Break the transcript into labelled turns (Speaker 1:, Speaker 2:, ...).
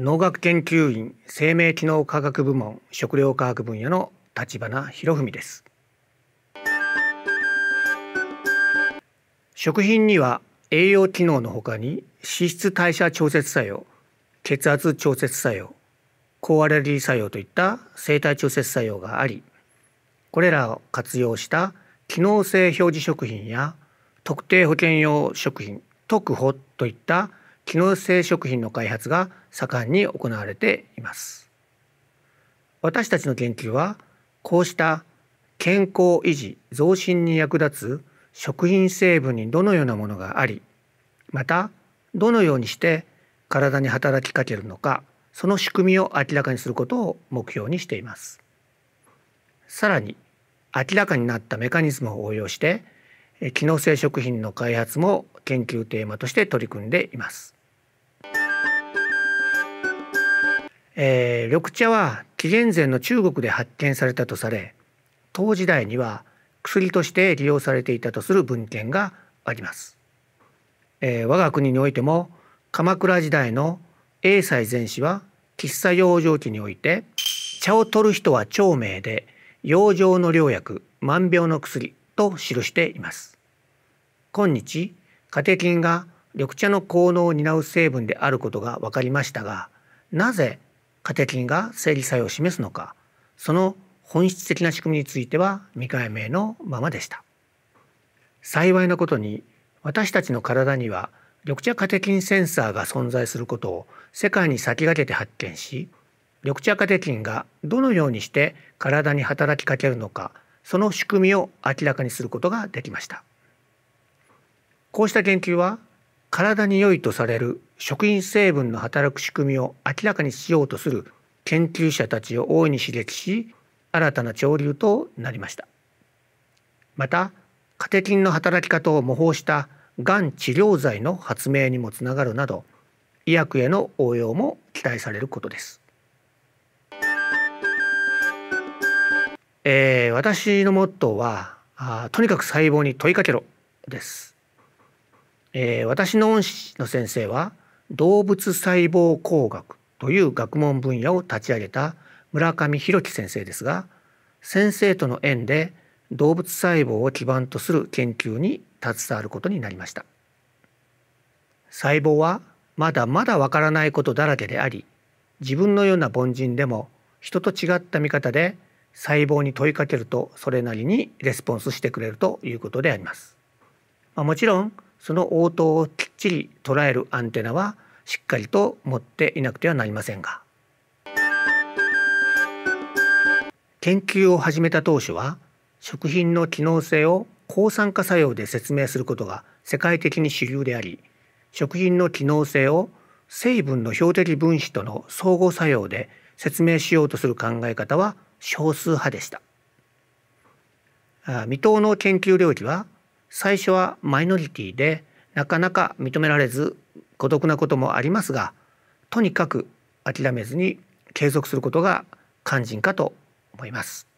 Speaker 1: 農学研究院生命機能科学部門食料科学分野の立花博文です食品には栄養機能のほかに脂質代謝調節作用血圧調節作用高アレルギー作用といった生体調節作用がありこれらを活用した機能性表示食品や特定保険用食品特保といった機能性食品の開発が盛んに行われています私たちの研究はこうした健康維持増進に役立つ食品成分にどのようなものがありまたどのようにして体に働きかけるのかその仕組みを明らかにすることを目標にしていますさらに明らかになったメカニズムを応用して機能性食品の開発も研究テーマとして取り組んでいますえー、緑茶は紀元前の中国で発見されたとされ唐時代には薬として利用されていたとする文献があります、えー、我が国においても鎌倉時代の英才前史は喫茶養生記において茶を取る人は長命で養生の良薬万病の薬と記しています今日カテキンが緑茶の効能を担う成分であることが分かりましたがなぜカテキンが生理作用を示すのかその本質的な仕組みについては未解明のままでした幸いなことに私たちの体には緑茶カテキンセンサーが存在することを世界に先駆けて発見し緑茶カテキンがどのようにして体に働きかけるのかその仕組みを明らかにすることができましたこうした研究は体に良いとされる食品成分の働く仕組みを明らかにしようとする研究者たちを大いに刺激し新たな潮流となりましたまたカテキンの働き方を模倣したがん治療剤の発明にもつながるなど医薬への応用も期待されることです、えー、私のモットーはあとにかく細胞に問いかけろです、えー、私の恩師の先生は動物細胞工学という学問分野を立ち上げた村上弘樹先生ですが先生との縁で動物細胞を基盤とする研究に携わることになりました細胞はまだまだわからないことだらけであり自分のような凡人でも人と違った見方で細胞に問いかけるとそれなりにレスポンスしてくれるということであります、あ、もちろんその応答をきっちり捉えるアンテナはしっかりと持っていなくてはなりませんが研究を始めた当初は食品の機能性を抗酸化作用で説明することが世界的に主流であり食品の機能性を成分の標的分子との相互作用で説明しようとする考え方は少数派でした。未踏の研究領域は最初はマイノリティでなかなか認められず孤独なこともありますがとにかく諦めずに継続することが肝心かと思います。